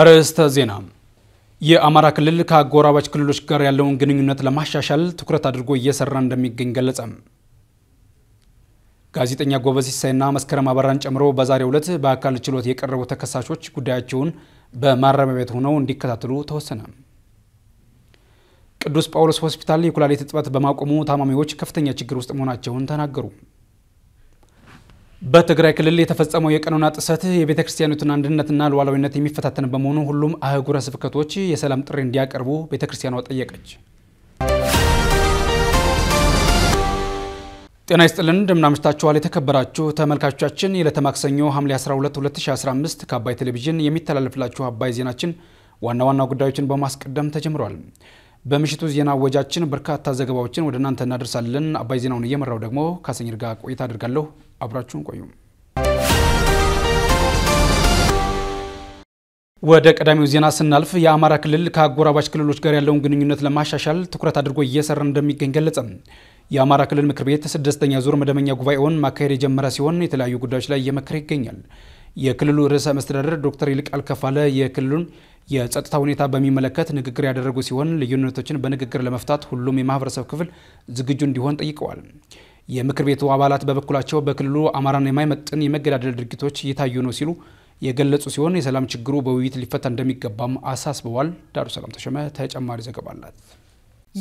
አርዕስተ ዜና። የአማራ ክልል ከአጎራባች ክልሎች ጋር ያለውን ግንኙነት ለማሻሻል ትኩረት አድርጎ እየሰራ እንደሚገኝ ገለጸ። ጋዜጠኛ ጎበዝ ሲሳይና መስከረም አበራን ጨምሮ በዛሬው ዕለት በአካል ችሎት የቀረቡ ተከሳሾች ጉዳያቸውን በማረሚያ ቤት ሆነው እንዲከታተሉ ተወሰነ። ቅዱስ ጳውሎስ ሆስፒታል የኩላሊት እጥበት በማቆሙ ታማሚዎች ከፍተኛ ችግር ውስጥ መሆናቸውን ተናገሩ። በትግራይ ክልል የተፈጸመው የቀኖና ጥሰት የቤተ ክርስቲያኒቱን አንድነትና ሉዓላዊነት የሚፈታተን በመሆኑ ሁሉም አህጉረ ስብከቶች የሰላም ጥሪ እንዲያቀርቡ ቤተ ክርስቲያኗ ጠየቀች። ጤና ይስጥልን እንደምናምሽታችኋል። የተከበራችሁ ተመልካቾቻችን የዕለተ ማክሰኞ ሐምሌ 12 2015 ከአባይ ቴሌቪዥን የሚተላለፍላችሁ አባይ ዜናችን ዋና ዋና ጉዳዮችን በማስቀደም ተጀምሯል። በምሽቱ ዜና ወጃችን በርካታ ዘገባዎችን ወደ እናንተ እናደርሳለን። አባይ ዜናውን እየመራው ደግሞ ካሰኝር ጋር ቆይታ አድርጋለሁ። አብራችሁን ቆዩም። ወደ ቀዳሚው ዜና ስናልፍ የአማራ ክልል ከአጎራባች ክልሎች ጋር ያለውን ግንኙነት ለማሻሻል ትኩረት አድርጎ እየሰራ እንደሚገኝ ገለጸ። የአማራ ክልል ምክር ቤት ስድስተኛ ዙር መደበኛ ጉባኤውን ማካሄድ የጀመረ ሲሆን የተለያዩ ጉዳዮች ላይ እየመከረ ይገኛል። የክልሉ ርዕሰ መስተዳደር ዶክተር ይልቃል ከፋለ የክልሉን የጸጥታ ሁኔታ በሚመለከት ንግግር ያደረጉ ሲሆን ልዩነቶችን በንግግር ለመፍታት ሁሉም የማህበረሰብ ክፍል ዝግጁ እንዲሆን ጠይቀዋል። የምክር ቤቱ አባላት በበኩላቸው በክልሉ አማራን የማይመጥን የመገዳደል ድርጊቶች እየታዩ ነው ሲሉ የገለጹ ሲሆን የሰላም ችግሩ በውይይት ሊፈታ እንደሚገባም አሳስበዋል። ዳሩ ሰላም ተሸመ ተጨማሪ ዘገባ አላት።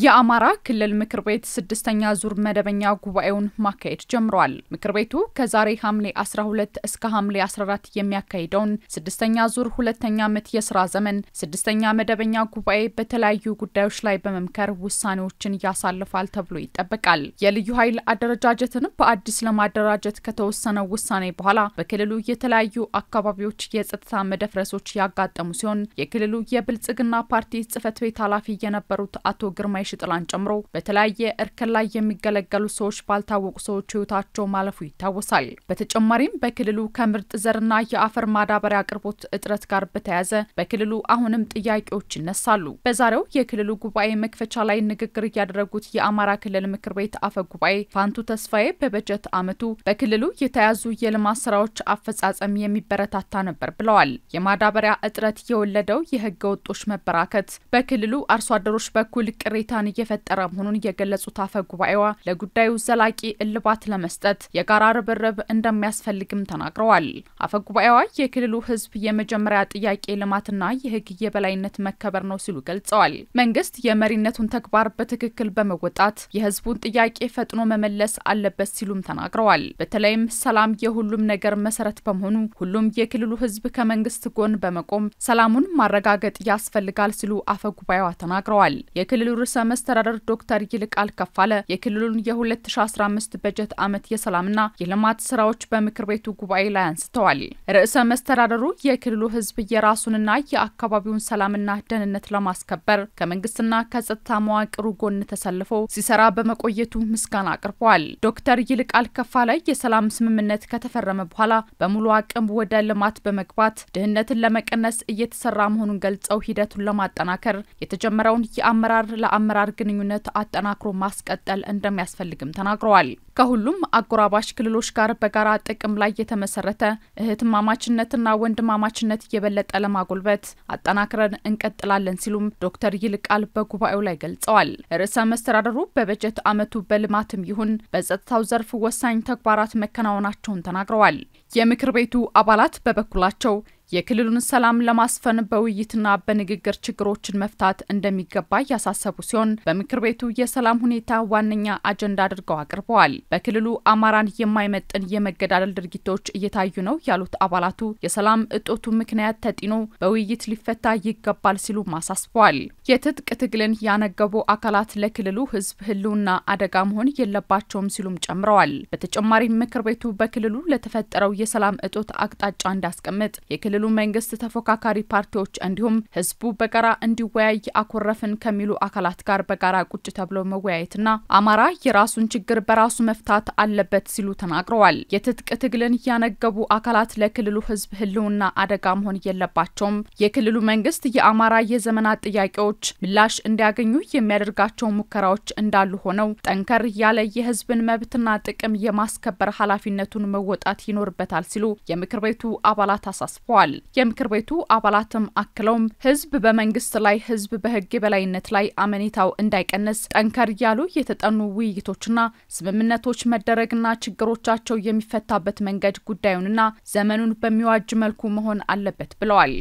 የአማራ ክልል ምክር ቤት ስድስተኛ ዙር መደበኛ ጉባኤውን ማካሄድ ጀምሯል። ምክር ቤቱ ከዛሬ ሐምሌ 12 እስከ ሐምሌ 14 የሚያካሂደውን ስድስተኛ ዙር ሁለተኛ ዓመት የስራ ዘመን ስድስተኛ መደበኛ ጉባኤ በተለያዩ ጉዳዮች ላይ በመምከር ውሳኔዎችን ያሳልፋል ተብሎ ይጠበቃል። የልዩ ኃይል አደረጃጀትን በአዲስ ለማደራጀት ከተወሰነው ውሳኔ በኋላ በክልሉ የተለያዩ አካባቢዎች የጸጥታ መደፍረሶች ያጋጠሙ ሲሆን የክልሉ የብልጽግና ፓርቲ ጽህፈት ቤት ኃላፊ የነበሩት አቶ ግርማ የማይሽ ጥላን ጨምሮ በተለያየ እርከን ላይ የሚገለገሉ ሰዎች ባልታወቁ ሰዎች ህይወታቸው ማለፉ ይታወሳል። በተጨማሪም በክልሉ ከምርጥ ዘርና የአፈር ማዳበሪያ አቅርቦት እጥረት ጋር በተያያዘ በክልሉ አሁንም ጥያቄዎች ይነሳሉ። በዛሬው የክልሉ ጉባኤ መክፈቻ ላይ ንግግር ያደረጉት የአማራ ክልል ምክር ቤት አፈ ጉባኤ ፋንቱ ተስፋዬ በበጀት አመቱ በክልሉ የተያዙ የልማት ስራዎች አፈጻጸም የሚበረታታ ነበር ብለዋል። የማዳበሪያ እጥረት የወለደው የህገ ወጦች መበራከት በክልሉ አርሶ አደሮች በኩል ቅሬ ሁኔታን እየፈጠረ መሆኑን የገለጹት አፈ ጉባኤዋ ለጉዳዩ ዘላቂ እልባት ለመስጠት የጋራ ርብርብ እንደሚያስፈልግም ተናግረዋል። አፈ ጉባኤዋ የክልሉ ህዝብ የመጀመሪያ ጥያቄ ልማትና የህግ የበላይነት መከበር ነው ሲሉ ገልጸዋል። መንግስት የመሪነቱን ተግባር በትክክል በመወጣት የህዝቡን ጥያቄ ፈጥኖ መመለስ አለበት ሲሉም ተናግረዋል። በተለይም ሰላም የሁሉም ነገር መሰረት በመሆኑ ሁሉም የክልሉ ህዝብ ከመንግስት ጎን በመቆም ሰላሙን ማረጋገጥ ያስፈልጋል ሲሉ አፈ ጉባኤዋ ተናግረዋል። የክልሉ ርዕሰ ርዕሰ መስተዳደር ዶክተር ይልቃል ከፋለ የክልሉን የ2015 በጀት ዓመት የሰላምና የልማት ስራዎች በምክር ቤቱ ጉባኤ ላይ አንስተዋል። ርዕሰ መስተዳደሩ የክልሉ ህዝብ የራሱንና የአካባቢውን ሰላምና ደህንነት ለማስከበር ከመንግስትና ከጸጥታ መዋቅሩ ጎን ተሰልፎ ሲሰራ በመቆየቱ ምስጋና አቅርበዋል። ዶክተር ይልቃል ከፋለ የሰላም ስምምነት ከተፈረመ በኋላ በሙሉ አቅም ወደ ልማት በመግባት ድህነትን ለመቀነስ እየተሰራ መሆኑን ገልጸው ሂደቱን ለማጠናከር የተጀመረውን የአመራር ለአመ የአመራር ግንኙነት አጠናክሮ ማስቀጠል እንደሚያስፈልግም ተናግረዋል። ከሁሉም አጎራባሽ ክልሎች ጋር በጋራ ጥቅም ላይ የተመሰረተ እህትማማችነትና ወንድማማችነት የበለጠ ለማጎልበት አጠናክረን እንቀጥላለን ሲሉም ዶክተር ይልቃል በጉባኤው ላይ ገልጸዋል። ርዕሰ መስተዳደሩ በበጀት ዓመቱ በልማትም ይሁን በጸጥታው ዘርፍ ወሳኝ ተግባራት መከናወናቸውን ተናግረዋል። የምክር ቤቱ አባላት በበኩላቸው የክልሉን ሰላም ለማስፈን በውይይትና በንግግር ችግሮችን መፍታት እንደሚገባ እያሳሰቡ ሲሆን በምክር ቤቱ የሰላም ሁኔታ ዋነኛ አጀንዳ አድርገው አቅርበዋል። በክልሉ አማራን የማይመጥን የመገዳደል ድርጊቶች እየታዩ ነው ያሉት አባላቱ የሰላም እጦቱ ምክንያት ተጢኖ በውይይት ሊፈታ ይገባል ሲሉ አሳስበዋል። የትጥቅ ትግልን ያነገቡ አካላት ለክልሉ ሕዝብ ህልውና አደጋ መሆን የለባቸውም ሲሉም ጨምረዋል። በተጨማሪም ምክር ቤቱ በክልሉ ለተፈጠረው የሰላም እጦት አቅጣጫ እንዲያስቀምጥ የክልሉ መንግስት ተፎካካሪ ፓርቲዎች እንዲሁም ህዝቡ በጋራ እንዲወያይ አኮረፍን ከሚሉ አካላት ጋር በጋራ ቁጭ ተብሎ መወያየትና አማራ የራሱን ችግር በራሱ መፍታት አለበት ሲሉ ተናግረዋል። የትጥቅ ትግልን እያነገቡ አካላት ለክልሉ ህዝብ ህልውና አደጋ መሆን የለባቸውም። የክልሉ መንግስት የአማራ የዘመናት ጥያቄዎች ምላሽ እንዲያገኙ የሚያደርጋቸው ሙከራዎች እንዳሉ ሆነው ጠንከር ያለ የህዝብን መብትና ጥቅም የማስከበር ኃላፊነቱን መወጣት ይኖርበታል ሲሉ የምክር ቤቱ አባላት አሳስበዋል። ብለዋል። የምክር ቤቱ አባላትም አክለውም ህዝብ በመንግስት ላይ ህዝብ በህግ የበላይነት ላይ አመኔታው እንዳይቀንስ ጠንከር እያሉ የተጠኑ ውይይቶችና ስምምነቶች መደረግና ችግሮቻቸው የሚፈታበት መንገድ ጉዳዩንና ዘመኑን በሚዋጅ መልኩ መሆን አለበት ብለዋል።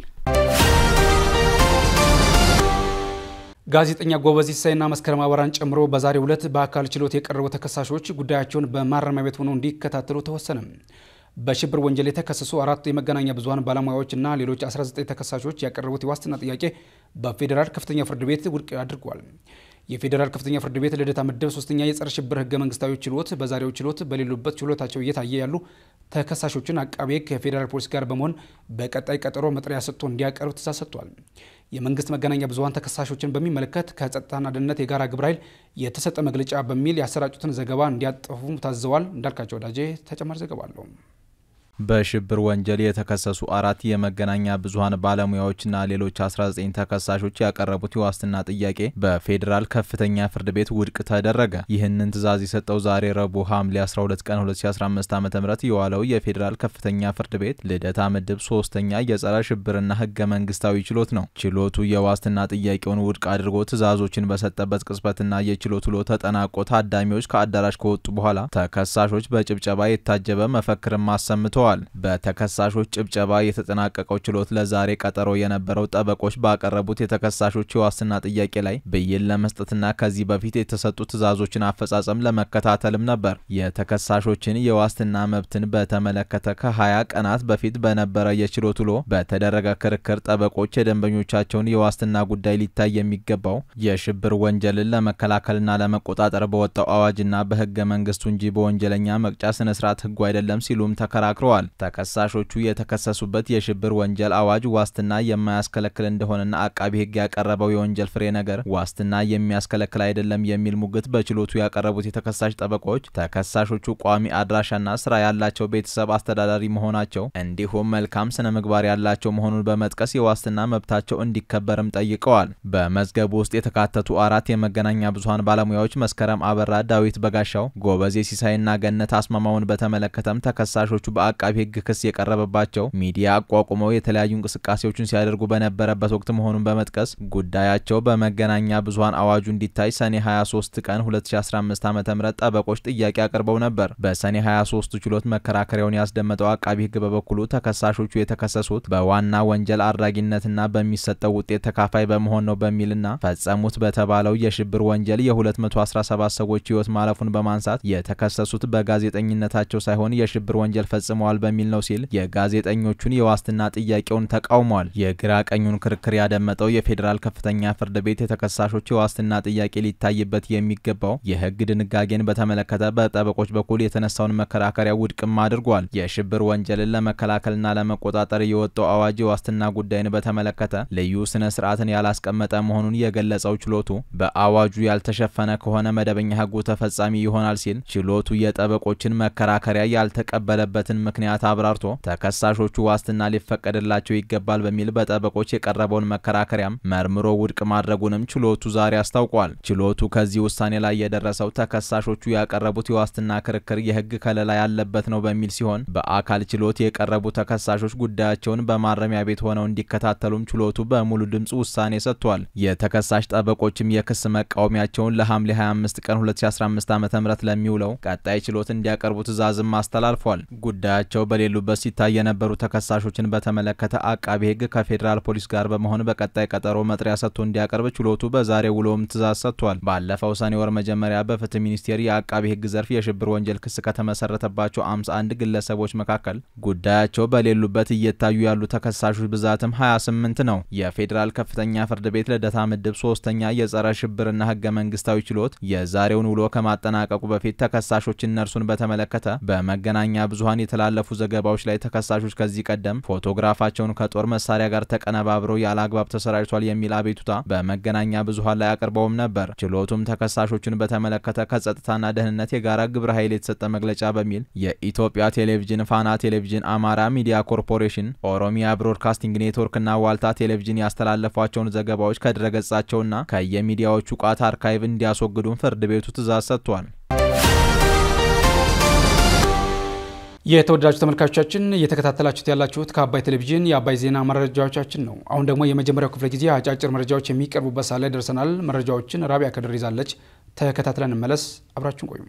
ጋዜጠኛ ጎበዝ ሲሳይና መስከረም አበራን ጨምሮ በዛሬው ዕለት በአካል ችሎት የቀረቡ ተከሳሾች ጉዳያቸውን በማረሚያ ቤት ሆነው እንዲከታተሉ ተወሰነም። በሽብር ወንጀል የተከሰሱ አራት የመገናኛ ብዙሀን ባለሙያዎች እና ሌሎች 19 ተከሳሾች ያቀረቡት የዋስትና ጥያቄ በፌዴራል ከፍተኛ ፍርድ ቤት ውድቅ አድርጓል። የፌዴራል ከፍተኛ ፍርድ ቤት ልደታ ምድብ ሶስተኛ የጸረ ሽብር ህገ መንግስታዊ ችሎት በዛሬው ችሎት በሌሉበት ችሎታቸው እየታየ ያሉ ተከሳሾችን አቃቤ ከፌዴራል ፖሊስ ጋር በመሆን በቀጣይ ቀጠሮ መጥሪያ ሰጥቶ እንዲያቀርብ ትዕዛዝ ሰጥቷል። የመንግስት መገናኛ ብዙሀን ተከሳሾችን በሚመለከት ከጸጥታና ደህንነት የጋራ ግብረ ኃይል የተሰጠ መግለጫ በሚል ያሰራጩትን ዘገባ እንዲያጠፉ ታዘዋል። እንዳልካቸው ወዳጄ ተጨማሪ ዘገባ አለው። በሽብር ወንጀል የተከሰሱ አራት የመገናኛ ብዙኃን ባለሙያዎችና ሌሎች 19 ተከሳሾች ያቀረቡት የዋስትና ጥያቄ በፌዴራል ከፍተኛ ፍርድ ቤት ውድቅ ተደረገ። ይህንን ትዕዛዝ የሰጠው ዛሬ ረቡዕ ሐምሌ 12 ቀን 2015 ዓ ም የዋለው የፌዴራል ከፍተኛ ፍርድ ቤት ልደታ ምድብ ሶስተኛ የጸረ ሽብርና ህገ መንግስታዊ ችሎት ነው። ችሎቱ የዋስትና ጥያቄውን ውድቅ አድርጎ ትዕዛዞችን በሰጠበት ቅጽበትና የችሎት ውሎ ተጠናቆ ታዳሚዎች ከአዳራሽ ከወጡ በኋላ ተከሳሾች በጭብጨባ የታጀበ መፈክርም አሰምተዋል። ተሰጥተዋል። በተከሳሾች ጭብጨባ የተጠናቀቀው ችሎት ለዛሬ ቀጠሮ የነበረው ጠበቆች ባቀረቡት የተከሳሾች የዋስትና ጥያቄ ላይ ብይን ለመስጠትና ከዚህ በፊት የተሰጡ ትዕዛዞችን አፈጻጸም ለመከታተልም ነበር። የተከሳሾችን የዋስትና መብትን በተመለከተ ከ20 ቀናት በፊት በነበረ የችሎት ውሎ በተደረገ ክርክር ጠበቆች የደንበኞቻቸውን የዋስትና ጉዳይ ሊታይ የሚገባው የሽብር ወንጀልን ለመከላከልና ለመቆጣጠር በወጣው አዋጅና በህገ መንግስቱ እንጂ በወንጀለኛ መቅጫ ስነስርዓት ህጉ አይደለም ሲሉም ተከራክረዋል። ተናግረዋል። ተከሳሾቹ የተከሰሱበት የሽብር ወንጀል አዋጅ ዋስትና የማያስከለክል እንደሆነና አቃቢ ሕግ ያቀረበው የወንጀል ፍሬ ነገር ዋስትና የሚያስከለክል አይደለም የሚል ሙግት በችሎቱ ያቀረቡት የተከሳሽ ጠበቆች ተከሳሾቹ ቋሚ አድራሻና ስራ ያላቸው ቤተሰብ አስተዳዳሪ መሆናቸው እንዲሁም መልካም ስነ ምግባር ያላቸው መሆኑን በመጥቀስ የዋስትና መብታቸው እንዲከበርም ጠይቀዋል። በመዝገቡ ውስጥ የተካተቱ አራት የመገናኛ ብዙሀን ባለሙያዎች መስከረም አበራ፣ ዳዊት በጋሻው፣ ጎበዜ ሲሳይና ገነት አስማማውን በተመለከተም ተከሳሾቹ በአቃ አቃቢ ህግ ክስ የቀረበባቸው ሚዲያ አቋቁመው የተለያዩ እንቅስቃሴዎችን ሲያደርጉ በነበረበት ወቅት መሆኑን በመጥቀስ ጉዳያቸው በመገናኛ ብዙሀን አዋጁ እንዲታይ ሰኔ 23 ቀን 2015 ዓ ም ጠበቆች ጥያቄ አቅርበው ነበር። በሰኔ 23ቱ ችሎት መከራከሪያውን ያስደመጠው አቃቢ ህግ በበኩሉ ተከሳሾቹ የተከሰሱት በዋና ወንጀል አድራጊነትና በሚሰጠው ውጤት ተካፋይ በመሆን ነው በሚልና ፈጸሙት በተባለው የሽብር ወንጀል የ217 ሰዎች ህይወት ማለፉን በማንሳት የተከሰሱት በጋዜጠኝነታቸው ሳይሆን የሽብር ወንጀል ፈጽመዋል ተፈጽሟል በሚል ነው ሲል የጋዜጠኞቹን የዋስትና ጥያቄውን ተቃውሟል። የግራ ቀኙን ክርክር ያደመጠው የፌዴራል ከፍተኛ ፍርድ ቤት የተከሳሾች የዋስትና ጥያቄ ሊታይበት የሚገባው የህግ ድንጋጌን በተመለከተ በጠበቆች በኩል የተነሳውን መከራከሪያ ውድቅም አድርጓል። የሽብር ወንጀልን ለመከላከልና ለመቆጣጠር የወጣው አዋጅ የዋስትና ጉዳይን በተመለከተ ልዩ ስነ ስርዓትን ያላስቀመጠ መሆኑን የገለጸው ችሎቱ በአዋጁ ያልተሸፈነ ከሆነ መደበኛ ህጉ ተፈጻሚ ይሆናል ሲል ችሎቱ የጠበቆችን መከራከሪያ ያልተቀበለበትን ምክንያት ምክንያት አብራርቶ ተከሳሾቹ ዋስትና ሊፈቀድላቸው ይገባል በሚል በጠበቆች የቀረበውን መከራከሪያም መርምሮ ውድቅ ማድረጉንም ችሎቱ ዛሬ አስታውቋል። ችሎቱ ከዚህ ውሳኔ ላይ የደረሰው ተከሳሾቹ ያቀረቡት የዋስትና ክርክር የህግ ከለላ ያለበት ነው በሚል ሲሆን በአካል ችሎት የቀረቡ ተከሳሾች ጉዳያቸውን በማረሚያ ቤት ሆነው እንዲከታተሉም ችሎቱ በሙሉ ድምፅ ውሳኔ ሰጥቷል። የተከሳሽ ጠበቆችም የክስ መቃወሚያቸውን ለሐምሌ 25 ቀን 2015 ዓ ም ለሚውለው ቀጣይ ችሎት እንዲያቀርቡ ትዕዛዝም አስተላልፏል። ጉዳያቸው እሳቸው በሌሉበት ሲታይ የነበሩ ተከሳሾችን በተመለከተ አቃቤ ሕግ ከፌዴራል ፖሊስ ጋር በመሆን በቀጣይ ቀጠሮ መጥሪያ ሰጥቶ እንዲያቀርብ ችሎቱ በዛሬ ውሎም ትእዛዝ ሰጥቷል። ባለፈው ሰኔ ወር መጀመሪያ በፍትህ ሚኒስቴር የአቃቤ ሕግ ዘርፍ የሽብር ወንጀል ክስ ከተመሰረተባቸው 51 ግለሰቦች መካከል ጉዳያቸው በሌሉበት እየታዩ ያሉ ተከሳሾች ብዛትም 28 ነው። የፌዴራል ከፍተኛ ፍርድ ቤት ልደታ ምድብ ሶስተኛ የጸረ ሽብርና ህገ መንግስታዊ ችሎት የዛሬውን ውሎ ከማጠናቀቁ በፊት ተከሳሾች እነርሱን በተመለከተ በመገናኛ ብዙሀን የተላለፉ በተላለፉ ዘገባዎች ላይ ተከሳሾች ከዚህ ቀደም ፎቶግራፋቸውን ከጦር መሳሪያ ጋር ተቀነባብረው ያለ አግባብ ተሰራጭቷል የሚል አቤቱታ በመገናኛ ብዙኃን ላይ አቅርበውም ነበር። ችሎቱም ተከሳሾቹን በተመለከተ ከጸጥታና ደህንነት የጋራ ግብረ ኃይል የተሰጠ መግለጫ በሚል የኢትዮጵያ ቴሌቪዥን፣ ፋና ቴሌቪዥን፣ አማራ ሚዲያ ኮርፖሬሽን፣ ኦሮሚያ ብሮድካስቲንግ ኔትወርክና ዋልታ ቴሌቪዥን ያስተላለፏቸውን ዘገባዎች ከድረገጻቸውና ከየሚዲያዎቹ ቋት አርካይቭ እንዲያስወግዱም ፍርድ ቤቱ ትእዛዝ ሰጥቷል። የተወዳጁ ተመልካቾቻችን እየተከታተላችሁት ያላችሁት ከአባይ ቴሌቪዥን የአባይ ዜና መረጃዎቻችን ነው። አሁን ደግሞ የመጀመሪያው ክፍለ ጊዜ አጫጭር መረጃዎች የሚቀርቡበት ሰዓት ላይ ደርሰናል። መረጃዎችን ራቢያ ከድር ይዛለች። ተከታትለን እንመለስ። አብራችሁን ቆዩም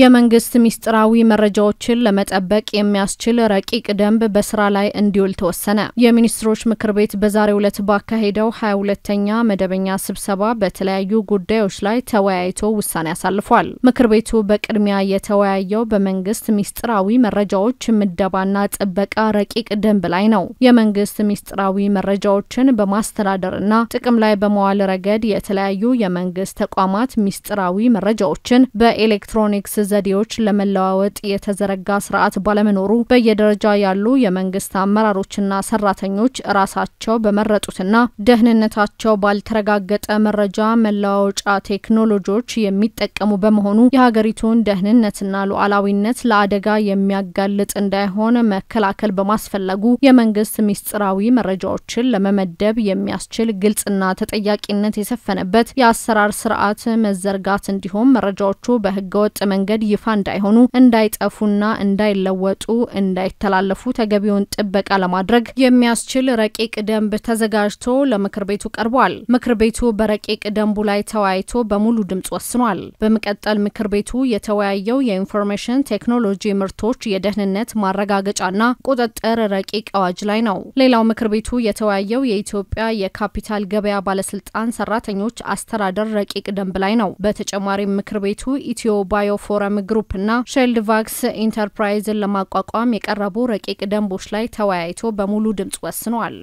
የመንግስት ሚስጥራዊ መረጃዎችን ለመጠበቅ የሚያስችል ረቂቅ ደንብ በስራ ላይ እንዲውል ተወሰነ። የሚኒስትሮች ምክር ቤት በዛሬው ዕለት ባካሄደው ሀያ ሁለተኛ መደበኛ ስብሰባ በተለያዩ ጉዳዮች ላይ ተወያይቶ ውሳኔ አሳልፏል። ምክር ቤቱ በቅድሚያ የተወያየው በመንግስት ሚስጥራዊ መረጃዎች ምደባና ጥበቃ ረቂቅ ደንብ ላይ ነው። የመንግስት ሚስጥራዊ መረጃዎችን በማስተዳደርና ጥቅም ላይ በመዋል ረገድ የተለያዩ የመንግስት ተቋማት ሚስጥራዊ መረጃዎችን በኤሌክትሮኒክስ ዘዴዎች ለመለዋወጥ የተዘረጋ ስርዓት ባለመኖሩ በየደረጃ ያሉ የመንግስት አመራሮችና ሰራተኞች ራሳቸው በመረጡትና ደህንነታቸው ባልተረጋገጠ መረጃ መለዋወጫ ቴክኖሎጂዎች የሚጠቀሙ በመሆኑ የሀገሪቱን ደህንነትና ሉዓላዊነት ለአደጋ የሚያጋልጥ እንዳይሆን መከላከል በማስፈለጉ የመንግስት ሚስጥራዊ መረጃዎችን ለመመደብ የሚያስችል ግልጽና ተጠያቂነት የሰፈነበት የአሰራር ስርዓት መዘርጋት እንዲሁም መረጃዎቹ በህገወጥ መንገድ መንገድ ይፋ እንዳይሆኑ እንዳይጠፉና እንዳይለወጡ እንዳይተላለፉ ተገቢውን ጥበቃ ለማድረግ የሚያስችል ረቂቅ ደንብ ተዘጋጅቶ ለምክር ቤቱ ቀርቧል። ምክር ቤቱ በረቂቅ ደንቡ ላይ ተወያይቶ በሙሉ ድምጽ ወስኗል። በመቀጠል ምክር ቤቱ የተወያየው የኢንፎርሜሽን ቴክኖሎጂ ምርቶች የደህንነት ማረጋገጫና ቁጥጥር ረቂቅ አዋጅ ላይ ነው። ሌላው ምክር ቤቱ የተወያየው የኢትዮጵያ የካፒታል ገበያ ባለስልጣን ሰራተኞች አስተዳደር ረቂቅ ደንብ ላይ ነው። በተጨማሪም ምክር ቤቱ ኢትዮ ባዮፎ ፎረም ግሩፕ ና ሼልድ ቫክስ ኢንተርፕራይዝን ለማቋቋም የቀረቡ ረቂቅ ደንቦች ላይ ተወያይቶ በሙሉ ድምጽ ወስኗል።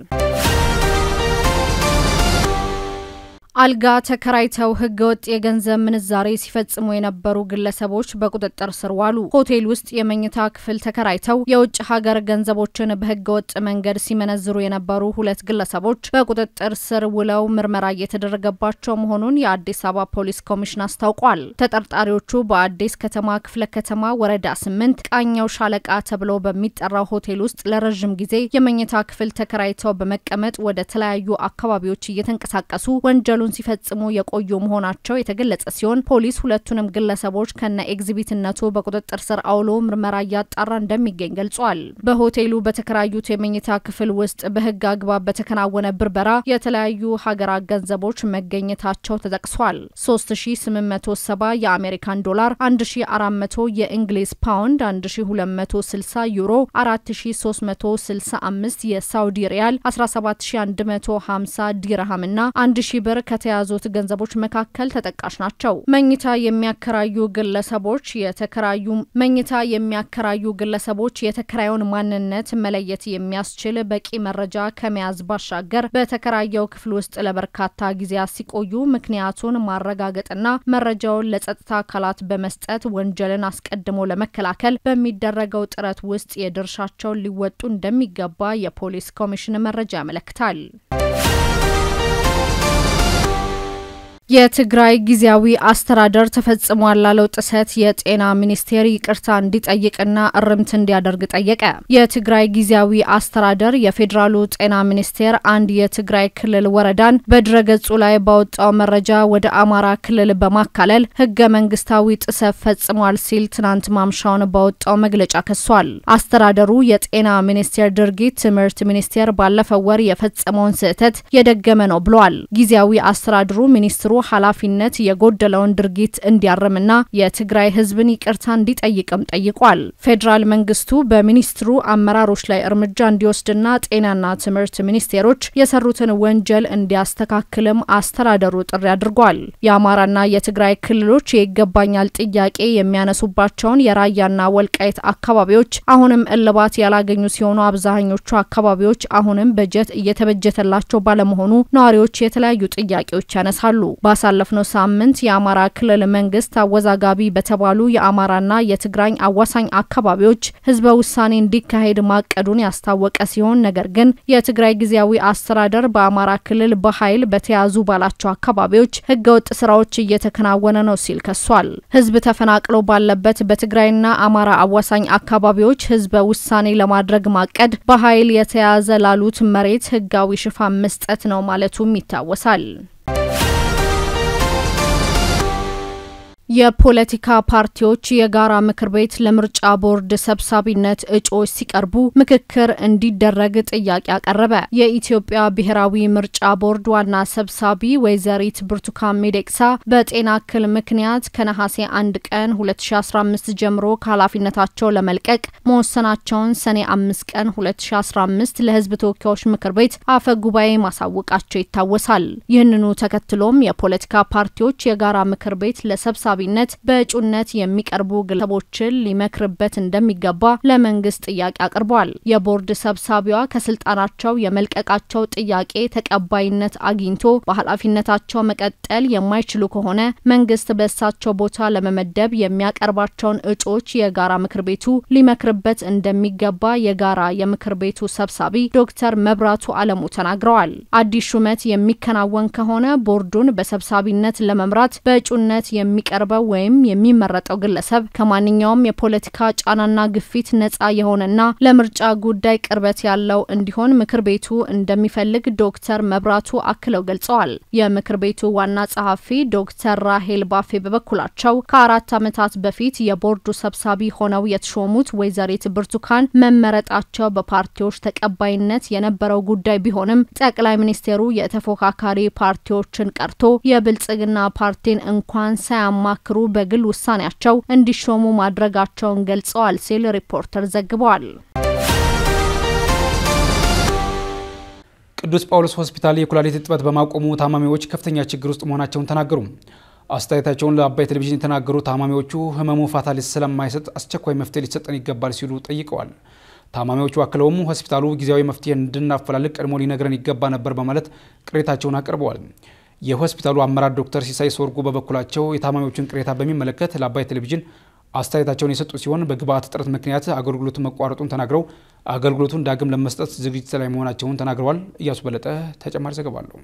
አልጋ ተከራይተው ህገወጥ የገንዘብ ምንዛሬ ሲፈጽሙ የነበሩ ግለሰቦች በቁጥጥር ስር ዋሉ። ሆቴል ውስጥ የመኝታ ክፍል ተከራይተው የውጭ ሀገር ገንዘቦችን በህገወጥ መንገድ ሲመነዝሩ የነበሩ ሁለት ግለሰቦች በቁጥጥር ስር ውለው ምርመራ እየተደረገባቸው መሆኑን የአዲስ አበባ ፖሊስ ኮሚሽን አስታውቋል። ተጠርጣሪዎቹ በአዲስ ከተማ ክፍለ ከተማ ወረዳ ስምንት ቃኘው ሻለቃ ተብሎ በሚጠራው ሆቴል ውስጥ ለረዥም ጊዜ የመኝታ ክፍል ተከራይተው በመቀመጥ ወደ ተለያዩ አካባቢዎች እየተንቀሳቀሱ ወንጀሉ ወንጀሉን ሲፈጽሙ የቆዩ መሆናቸው የተገለጸ ሲሆን ፖሊስ ሁለቱንም ግለሰቦች ከነ ኤግዚቢትነቱ በቁጥጥር ስር አውሎ ምርመራ እያጣራ እንደሚገኝ ገልጿል። በሆቴሉ በተከራዩት የመኝታ ክፍል ውስጥ በህግ አግባብ በተከናወነ ብርበራ የተለያዩ ሀገራት ገንዘቦች መገኘታቸው ተጠቅሷል። 3870 የአሜሪካን ዶላር፣ 1400 የእንግሊዝ ፓውንድ፣ 1260 ዩሮ፣ 4365 የሳውዲ ሪያል፣ 17150 ዲርሃም እና 1000 ብር ከ ከተያዙት ገንዘቦች መካከል ተጠቃሽ ናቸው። መኝታ የሚያከራዩ ግለሰቦች የተከራዩ መኝታ የሚያከራዩ ግለሰቦች የተከራዩን ማንነት መለየት የሚያስችል በቂ መረጃ ከመያዝ ባሻገር በተከራየው ክፍል ውስጥ ለበርካታ ጊዜያት ሲቆዩ ምክንያቱን ማረጋገጥና መረጃውን ለጸጥታ አካላት በመስጠት ወንጀልን አስቀድሞ ለመከላከል በሚደረገው ጥረት ውስጥ የድርሻቸውን ሊወጡ እንደሚገባ የፖሊስ ኮሚሽን መረጃ ያመለክታል። የትግራይ ጊዜያዊ አስተዳደር ተፈጽሟል ላለው ጥሰት የጤና ሚኒስቴር ይቅርታ እንዲጠይቅና እርምት እንዲያደርግ ጠየቀ። የትግራይ ጊዜያዊ አስተዳደር የፌዴራሉ ጤና ሚኒስቴር አንድ የትግራይ ክልል ወረዳን በድረገጹ ላይ ባወጣው መረጃ ወደ አማራ ክልል በማካለል ህገ መንግስታዊ ጥሰት ፈጽሟል ሲል ትናንት ማምሻውን ባወጣው መግለጫ ከሷል። አስተዳደሩ የጤና ሚኒስቴር ድርጊት ትምህርት ሚኒስቴር ባለፈው ወር የፈጸመውን ስህተት የደገመ ነው ብሏል። ጊዜያዊ አስተዳድሩ ሚኒስትሩ ኃላፊነት የጎደለውን ድርጊት እንዲያርምና የትግራይ ህዝብን ይቅርታ እንዲጠይቅም ጠይቋል። ፌዴራል መንግስቱ በሚኒስትሩ አመራሮች ላይ እርምጃ እንዲወስድና ጤናና ትምህርት ሚኒስቴሮች የሰሩትን ወንጀል እንዲያስተካክልም አስተዳደሩ ጥሪ አድርጓል። የአማራና የትግራይ ክልሎች የይገባኛል ጥያቄ የሚያነሱባቸውን የራያና ወልቃይት አካባቢዎች አሁንም እልባት ያላገኙ ሲሆኑ አብዛኞቹ አካባቢዎች አሁንም በጀት እየተበጀተላቸው ባለመሆኑ ነዋሪዎች የተለያዩ ጥያቄዎች ያነሳሉ። ባሳለፍነው ሳምንት የአማራ ክልል መንግስት አወዛጋቢ በተባሉ የአማራና የትግራኝ አዋሳኝ አካባቢዎች ህዝበ ውሳኔ እንዲካሄድ ማቀዱን ያስታወቀ ሲሆን ነገር ግን የትግራይ ጊዜያዊ አስተዳደር በአማራ ክልል በኃይል በተያዙ ባላቸው አካባቢዎች ህገወጥ ስራዎች እየተከናወነ ነው ሲል ከሷል። ህዝብ ተፈናቅሎ ባለበት በትግራይና አማራ አዋሳኝ አካባቢዎች ህዝበ ውሳኔ ለማድረግ ማቀድ በኃይል የተያዘ ላሉት መሬት ህጋዊ ሽፋን መስጠት ነው ማለቱም ይታወሳል። የፖለቲካ ፓርቲዎች የጋራ ምክር ቤት ለምርጫ ቦርድ ሰብሳቢነት እጩዎች ሲቀርቡ ምክክር እንዲደረግ ጥያቄ አቀረበ። የኢትዮጵያ ብሔራዊ ምርጫ ቦርድ ዋና ሰብሳቢ ወይዘሪት ብርቱካን ሚደቅሳ በጤና እክል ምክንያት ከነሐሴ 1 ቀን 2015 ጀምሮ ከኃላፊነታቸው ለመልቀቅ መወሰናቸውን ሰኔ 5 ቀን 2015 ለሕዝብ ተወካዮች ምክር ቤት አፈ ጉባኤ ማሳወቃቸው ይታወሳል። ይህንኑ ተከትሎም የፖለቲካ ፓርቲዎች የጋራ ምክር ቤት ለሰብሳ ሰብሳቢነት በእጩነት የሚቀርቡ ግለሰቦችን ሊመክርበት እንደሚገባ ለመንግስት ጥያቄ አቅርቧል። የቦርድ ሰብሳቢዋ ከስልጣናቸው የመልቀቃቸው ጥያቄ ተቀባይነት አግኝቶ በኃላፊነታቸው መቀጠል የማይችሉ ከሆነ መንግስት በእሳቸው ቦታ ለመመደብ የሚያቀርባቸውን እጩዎች የጋራ ምክር ቤቱ ሊመክርበት እንደሚገባ የጋራ የምክር ቤቱ ሰብሳቢ ዶክተር መብራቱ አለሙ ተናግረዋል። አዲስ ሹመት የሚከናወን ከሆነ ቦርዱን በሰብሳቢነት ለመምራት በእጩነት የሚቀርብ የሚቀርበው ወይም የሚመረጠው ግለሰብ ከማንኛውም የፖለቲካ ጫናና ግፊት ነጻ የሆነና ለምርጫ ጉዳይ ቅርበት ያለው እንዲሆን ምክር ቤቱ እንደሚፈልግ ዶክተር መብራቱ አክለው ገልጸዋል። የምክር ቤቱ ዋና ጸሐፊ ዶክተር ራሄል ባፌ በበኩላቸው ከአራት ዓመታት በፊት የቦርዱ ሰብሳቢ ሆነው የተሾሙት ወይዘሪት ብርቱካን መመረጣቸው በፓርቲዎች ተቀባይነት የነበረው ጉዳይ ቢሆንም ጠቅላይ ሚኒስቴሩ የተፎካካሪ ፓርቲዎችን ቀርቶ የብልጽግና ፓርቲን እንኳን ሳያማ እንዲያጠናክሩ በግል ውሳኔያቸው እንዲሾሙ ማድረጋቸውን ገልጸዋል ሲል ሪፖርተር ዘግቧል። ቅዱስ ጳውሎስ ሆስፒታል የኩላሊት እጥበት በማቆሙ ታማሚዎች ከፍተኛ ችግር ውስጥ መሆናቸውን ተናገሩ። አስተያየታቸውን ለአባይ ቴሌቪዥን የተናገሩ ታማሚዎቹ ህመሙ ፋታሊ ስለማይሰጥ አስቸኳይ መፍትሄ ሊሰጠን ይገባል ሲሉ ጠይቀዋል። ታማሚዎቹ አክለውም ሆስፒታሉ ጊዜያዊ መፍትሄ እንድናፈላልግ ቀድሞ ሊነግረን ይገባ ነበር በማለት ቅሬታቸውን አቅርበዋል። የሆስፒታሉ አመራር ዶክተር ሲሳይ ሶርጉ በበኩላቸው የታማሚዎችን ቅሬታ በሚመለከት ለአባይ ቴሌቪዥን አስተያየታቸውን የሰጡ ሲሆን በግብአት እጥረት ምክንያት አገልግሎቱን መቋረጡን ተናግረው አገልግሎቱን ዳግም ለመስጠት ዝግጅት ላይ መሆናቸውን ተናግረዋል። እያሱ በለጠ ተጨማሪ ዘገባ አለው።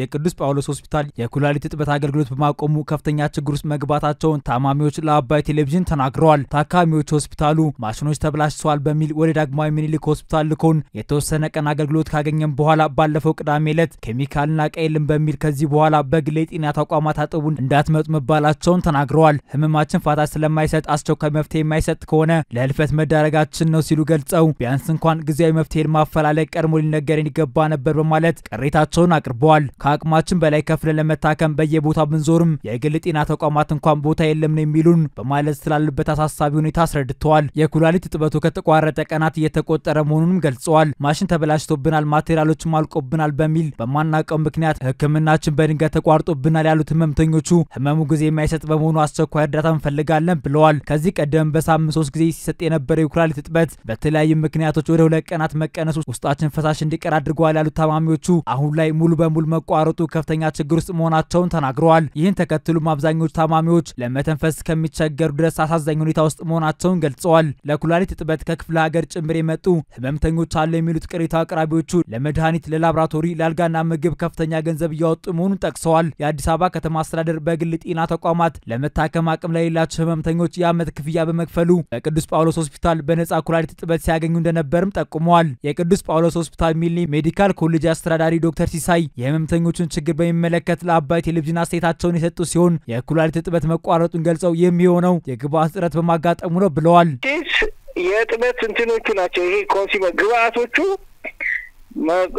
የቅዱስ ጳውሎስ ሆስፒታል የኩላሊት እጥበት አገልግሎት በማቆሙ ከፍተኛ ችግር ውስጥ መግባታቸውን ታማሚዎች ለአባይ ቴሌቪዥን ተናግረዋል። ታካሚዎች ሆስፒታሉ ማሽኖች ተብላሽተዋል በሚል ወደ ዳግማዊ ምኒልክ ሆስፒታል ልኮን የተወሰነ ቀን አገልግሎት ካገኘም በኋላ ባለፈው ቅዳሜ ዕለት ኬሚካልና ቀይልን በሚል ከዚህ በኋላ በግል የጤና ተቋማት አጥቡን እንዳትመጡ መባላቸውን ተናግረዋል። ህመማችን ፋታ ስለማይሰጥ አስቸኳይ መፍትሄ የማይሰጥ ከሆነ ለህልፈት መዳረጋችን ነው ሲሉ ገልጸው ቢያንስ እንኳን ጊዜያዊ መፍትሄ ማፈላለግ ቀድሞ ሊነገረን ይገባ ነበር በማለት ቅሬታቸውን አቅርበዋል። ከአቅማችን በላይ ከፍለን ለመታከም በየቦታው ብንዞርም የግል ጤና ተቋማት እንኳን ቦታ የለም ነው የሚሉን በማለት ስላሉበት አሳሳቢ ሁኔታ አስረድተዋል። የኩላሊት እጥበቱ ከተቋረጠ ቀናት እየተቆጠረ መሆኑንም ገልጸዋል። ማሽን ተበላሽቶብናል፣ ማቴሪያሎችም አልቆብናል በሚል በማናውቀው ምክንያት ሕክምናችን በድንገት ተቋርጦብናል ያሉት ህመምተኞቹ ህመሙ ጊዜ የማይሰጥ በመሆኑ አስቸኳይ እርዳታ እንፈልጋለን ብለዋል። ከዚህ ቀደም በሳምንት ሶስት ጊዜ ሲሰጥ የነበረው የኩላሊት እጥበት በተለያዩ ምክንያቶች ወደ ሁለት ቀናት መቀነሱ ውስጣችን ፈሳሽ እንዲቀር አድርገዋል ያሉት ታማሚዎቹ አሁን ላይ ሙሉ በሙሉ መቋ ሲቋረጡ ከፍተኛ ችግር ውስጥ መሆናቸውን ተናግረዋል። ይህን ተከትሎም አብዛኞቹ ታማሚዎች ለመተንፈስ ከሚቸገሩ ድረስ አሳዛኝ ሁኔታ ውስጥ መሆናቸውን ገልጸዋል። ለኩላሊት እጥበት ከክፍለ ሀገር ጭምር የመጡ ህመምተኞች አሉ የሚሉት ቅሬታ አቅራቢዎቹ ለመድኃኒት፣ ለላብራቶሪ፣ ለአልጋና ምግብ ከፍተኛ ገንዘብ እያወጡ መሆኑን ጠቅሰዋል። የአዲስ አበባ ከተማ አስተዳደር በግል ጤና ተቋማት ለመታከም አቅም ላይ ህመምተኞች የዓመት ክፍያ በመክፈሉ በቅዱስ ጳውሎስ ሆስፒታል በነጻ ኩላሊት እጥበት ሲያገኙ እንደነበርም ጠቁመዋል። የቅዱስ ጳውሎስ ሆስፒታል ሚሊ ሜዲካል ኮሌጅ አስተዳዳሪ ዶክተር ሲሳይ የህመምተኞ የሰራተኞቹን ችግር በሚመለከት ለአባይ ቴሌቪዥን አስተያየታቸውን የሰጡ ሲሆን የኩላሊት እጥበት መቋረጡን ገልጸው የሚሆነው የግብአት እጥረት በማጋጠሙ ነው ብለዋል። የእጥበት እንትኖቹ ናቸው። ይሄ ኮንሲመ ግብአቶቹ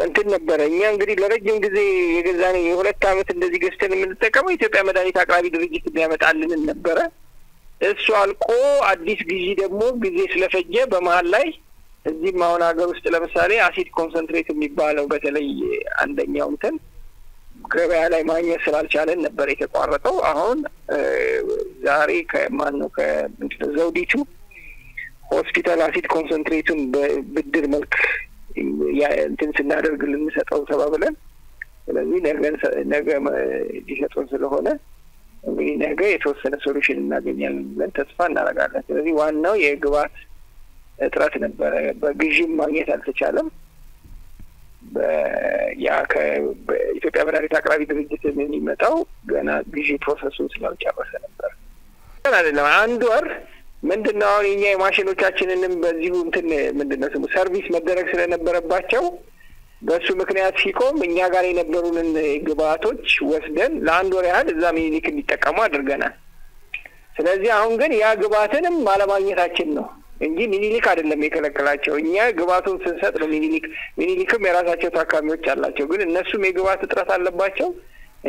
እንትን ነበረ። እኛ እንግዲህ ለረጅም ጊዜ የገዛ የሁለት አመት እንደዚህ ገዝተን የምንጠቀመው የኢትዮጵያ መድኃኒት አቅራቢ ድርጅት የሚያመጣልንን ነበረ። እሱ አልቆ አዲስ ግዢ ደግሞ ጊዜ ስለፈጀ በመሀል ላይ እዚህም አሁን ሀገር ውስጥ ለምሳሌ አሲድ ኮንሰንትሬት የሚባለው በተለይ አንደኛው እንትን ገበያ ላይ ማግኘት ስላልቻለን ነበር የተቋረጠው። አሁን ዛሬ ከማን ነው ዘውዲቱ ሆስፒታል አሲድ ኮንሰንትሬቱን በብድር መልክ እንትን ስናደርግ ልንሰጠው ተባብለን፣ ስለዚህ ነገ ሊሰጡን ስለሆነ እንግዲህ ነገ የተወሰነ ሶሉሽን እናገኛለን ብለን ተስፋ እናደርጋለን። ስለዚህ ዋናው የግብዓት እጥረት ነበረ። በግዥም ማግኘት አልተቻለም። ያ ከኢትዮጵያ መድኃኒት አቅራቢ ድርጅት የሚመጣው ገና ግዢ ፕሮሰሱን ስላልጨረሰ ነበር። አይደለም አንድ ወር ምንድን ነው አሁን የኛ የማሽኖቻችንንም በዚሁ እንትን ምንድን ነው ስሙ ሰርቪስ መደረግ ስለነበረባቸው በእሱ ምክንያት ሲቆም እኛ ጋር የነበሩንን ግብአቶች ወስደን ለአንድ ወር ያህል እዛ ሚኒሊክ እንዲጠቀሙ አድርገናል። ስለዚህ አሁን ግን ያ ግብአትንም አለማግኘታችን ነው እንጂ ሚኒሊክ አይደለም የከለከላቸው። እኛ ግባቱን ስንሰጥ ነው ሚኒሊክ ሚኒሊክም የራሳቸው ታካሚዎች አላቸው። ግን እነሱም የግባት እጥረት አለባቸው፣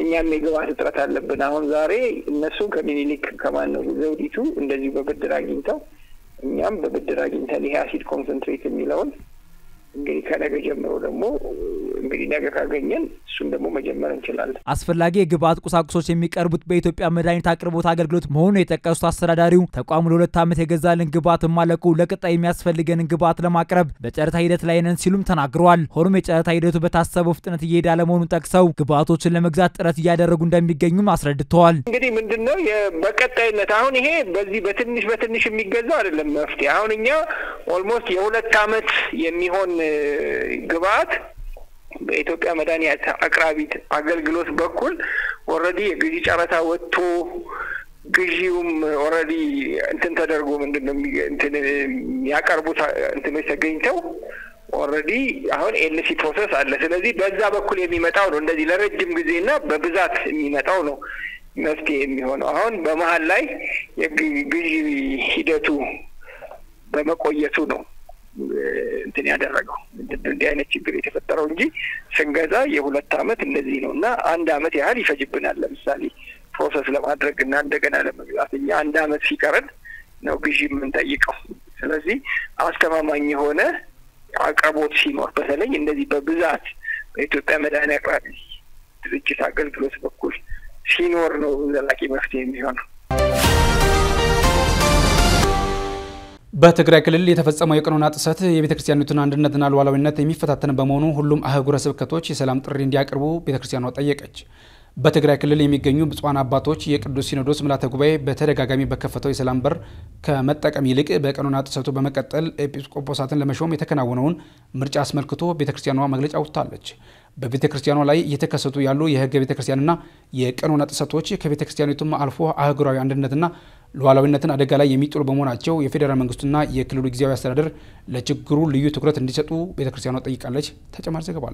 እኛም የግባት እጥረት አለብን። አሁን ዛሬ እነሱ ከሚኒሊክ ከማነው ዘውዲቱ እንደዚሁ በብድር አግኝተው እኛም በብድር አግኝተን ይሄ አሲድ ኮንሰንትሬት የሚለውን እንግዲህ ከነገ ጀምሮ ደግሞ እንግዲህ ነገ ካገኘን እሱን ደግሞ መጀመር እንችላለን። አስፈላጊ የግብአት ቁሳቁሶች የሚቀርቡት በኢትዮጵያ መድኃኒት አቅርቦት አገልግሎት መሆኑን የጠቀሱት አስተዳዳሪው ተቋሙ ለሁለት ዓመት የገዛልን ግብአት ማለቁ ለቀጣይ የሚያስፈልገንን ግብአት ለማቅረብ በጨረታ ሂደት ላይ ነን ሲሉም ተናግረዋል። ሆኖም የጨረታ ሂደቱ በታሰበው ፍጥነት እየሄደ አለመሆኑን ጠቅሰው ግብአቶችን ለመግዛት ጥረት እያደረጉ እንደሚገኙም አስረድተዋል። እንግዲህ ምንድን ነው በቀጣይነት አሁን ይሄ በዚህ በትንሽ በትንሽ የሚገዛው አይደለም መፍትሄ አሁን እኛ ኦልሞስት የሁለት ዓመት የሚሆን ግብአት በኢትዮጵያ መድኃኒት አቅራቢት አገልግሎት በኩል ኦልሬዲ የግዢ ጨረታ ወጥቶ ግዢውም ኦልሬዲ እንትን ተደርጎ ምንድን ነው የሚያቀርቡት እንትኖች ተገኝተው ኦልሬዲ አሁን ኤልሲ ፕሮሰስ አለ። ስለዚህ በዛ በኩል የሚመጣው ነው እንደዚህ ለረጅም ጊዜ እና በብዛት የሚመጣው ነው መፍትሄ የሚሆነው። አሁን በመሀል ላይ የግዢ ሂደቱ በመቆየቱ ነው። እንትን ያደረገው እንዲህ አይነት ችግር የተፈጠረው እንጂ ስንገዛ የሁለት አመት እንደዚህ ነው እና አንድ አመት ያህል ይፈጅብናል። ለምሳሌ ፕሮሰስ ለማድረግ እና እንደገና ለመግዛት እኛ አንድ አመት ሲቀረን ነው ግዢ የምንጠይቀው። ስለዚህ አስተማማኝ የሆነ አቅርቦት ሲኖር በተለይ እንደዚህ በብዛት በኢትዮጵያ መድኃኒ አቅራቢ ድርጅት አገልግሎት በኩል ሲኖር ነው ዘላቂ መፍትሄ የሚሆነው። በትግራይ ክልል የተፈጸመው የቀኖና ጥሰት የቤተ ክርስቲያኒቱን አንድነትና ሉዓላዊነት የሚፈታተን በመሆኑ ሁሉም አህጉረ ስብከቶች የሰላም ጥሪ እንዲያቀርቡ ቤተ ክርስቲያኗ ጠየቀች። በትግራይ ክልል የሚገኙ ብፁዓን አባቶች የቅዱስ ሲኖዶስ ምልዓተ ጉባኤ በተደጋጋሚ በከፈተው የሰላም በር ከመጠቀም ይልቅ በቀኖና ጥሰቱ በመቀጠል ኤጲስቆጶሳትን ለመሾም የተከናወነውን ምርጫ አስመልክቶ ቤተ ክርስቲያኗ መግለጫ አውጥታለች። በቤተ ክርስቲያኗ ላይ እየተከሰቱ ያሉ የሕገ ቤተ ክርስቲያንና የቀኖና ጥሰቶች ከቤተ ክርስቲያኒቱም አልፎ አህጉራዊ አንድነትና ሉዓላዊነትን አደጋ ላይ የሚጥሉ በመሆናቸው የፌዴራል መንግስቱና የክልሉ ጊዜያዊ አስተዳደር ለችግሩ ልዩ ትኩረት እንዲሰጡ ቤተ ክርስቲያኗ ጠይቃለች። ተጨማሪ ዘገባ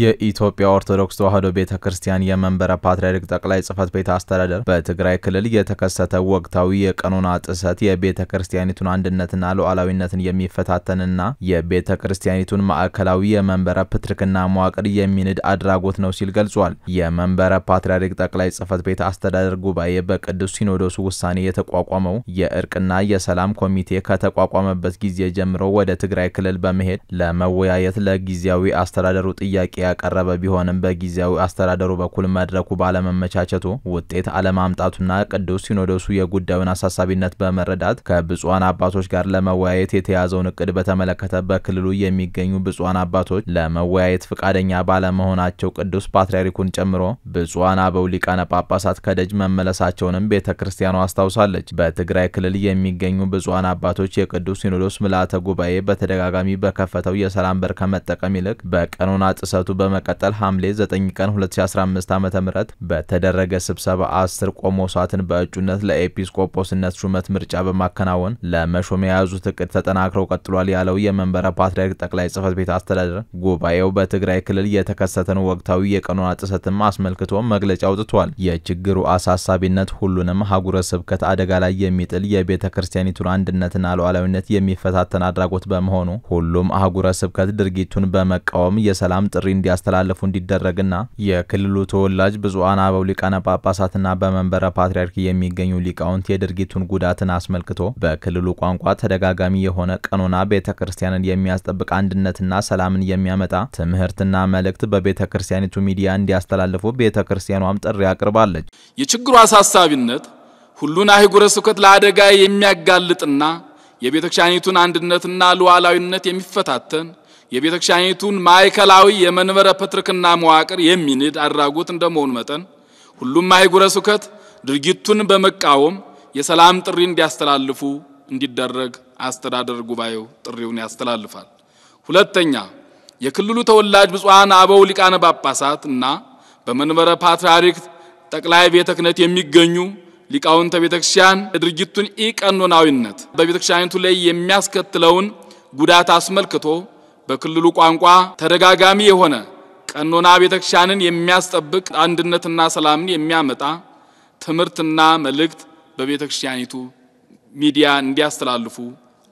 የኢትዮጵያ ኦርቶዶክስ ተዋሕዶ ቤተ ክርስቲያን የመንበረ ፓትርያርክ ጠቅላይ ጽህፈት ቤት አስተዳደር በትግራይ ክልል የተከሰተ ወቅታዊ የቀኖና ጥሰት የቤተ ክርስቲያኒቱን አንድነትና ሉዓላዊነትን የሚፈታተንና የቤተ ክርስቲያኒቱን ማዕከላዊ የመንበረ ፕትርክና መዋቅር የሚንድ አድራጎት ነው ሲል ገልጿል። የመንበረ ፓትርያርክ ጠቅላይ ጽህፈት ቤት አስተዳደር ጉባኤ በቅዱስ ሲኖዶሱ ውሳኔ የተቋቋመው የእርቅና የሰላም ኮሚቴ ከተቋቋመበት ጊዜ ጀምሮ ወደ ትግራይ ክልል በመሄድ ለመወያየት ለጊዜያዊ አስተዳደሩ ጥያቄ ያቀረበ ቢሆንም በጊዜያዊ አስተዳደሩ በኩል መድረኩ ባለመመቻቸቱ ውጤት አለማምጣቱና ቅዱስ ሲኖዶሱ የጉዳዩን አሳሳቢነት በመረዳት ከብፁዓን አባቶች ጋር ለመወያየት የተያዘውን እቅድ በተመለከተ በክልሉ የሚገኙ ብፁዓን አባቶች ለመወያየት ፈቃደኛ ባለመሆናቸው ቅዱስ ፓትርያርኩን ጨምሮ ብፁዓን አበው ሊቃነ ጳጳሳት ከደጅ መመለሳቸውንም ቤተ ክርስቲያኗ አስታውሳለች። በትግራይ ክልል የሚገኙ ብፁዓን አባቶች የቅዱስ ሲኖዶስ ምልዓተ ጉባኤ በተደጋጋሚ በከፈተው የሰላም በር ከመጠቀም ይልቅ በቀኖና ጥሰቱ ውይይቱ በመቀጠል ሐምሌ 9 ቀን 2015 ዓ ም በተደረገ ስብሰባ አስር ቆሞሳትን በእጩነት ለኤጲስቆጶስነት ሹመት ምርጫ በማከናወን ለመሾም የያዙት እቅድ ተጠናክረው ቀጥሏል ያለው የመንበረ ፓትርያርክ ጠቅላይ ጽህፈት ቤት አስተዳደር ጉባኤው በትግራይ ክልል የተከሰተን ወቅታዊ የቀኖና ጥሰትም አስመልክቶ መግለጫ አውጥቷል። የችግሩ አሳሳቢነት ሁሉንም ሀጉረ ስብከት አደጋ ላይ የሚጥል የቤተ ክርስቲያኒቱን አንድነትና ሉዓላዊነት የሚፈታተን አድራጎት በመሆኑ ሁሉም አህጉረ ስብከት ድርጊቱን በመቃወም የሰላም ጥሪ እንዲያስተላልፉ እንዲደረግና የክልሉ ተወላጅ ብፁዓን አበው ሊቃነ ጳጳሳትና በመንበረ ፓትርያርክ የሚገኙ ሊቃውንት የድርጊቱን ጉዳትን አስመልክቶ በክልሉ ቋንቋ ተደጋጋሚ የሆነ ቀኖና ቤተ ክርስቲያንን የሚያስጠብቅ አንድነትና ሰላምን የሚያመጣ ትምህርትና መልእክት በቤተ ክርስቲያኒቱ ሚዲያ እንዲያስተላልፉ ቤተ ክርስቲያኗም ጥሪ አቅርባለች። የችግሩ አሳሳቢነት ሁሉን አህጉረ ስብከት ለአደጋ የሚያጋልጥና የቤተ ክርስቲያኒቱን አንድነትና ሉዓላዊነት የሚፈታተን የቤተ ክርስቲያኒቱን ማዕከላዊ የመንበረ ፕትርክና መዋቅር የሚንድ አድራጎት እንደመሆኑ መጠን ሁሉም አህጉረ ስብከት ድርጊቱን በመቃወም የሰላም ጥሪ እንዲያስተላልፉ እንዲደረግ አስተዳደር ጉባኤው ጥሪውን ያስተላልፋል። ሁለተኛ የክልሉ ተወላጅ ብፁዓን አበው ሊቃነ ጳጳሳት እና በመንበረ ፓትርያርክ ጠቅላይ ቤተ ክህነት የሚገኙ ሊቃውንተ ቤተ ክርስቲያን የድርጊቱን ኢቀኖናዊነት በቤተ ክርስቲያኒቱ ላይ የሚያስከትለውን ጉዳት አስመልክቶ በክልሉ ቋንቋ ተደጋጋሚ የሆነ ቀኖና ቤተክርስቲያንን የሚያስጠብቅ አንድነትና ሰላምን የሚያመጣ ትምህርትና መልእክት በቤተክርስቲያኒቱ ሚዲያ እንዲያስተላልፉ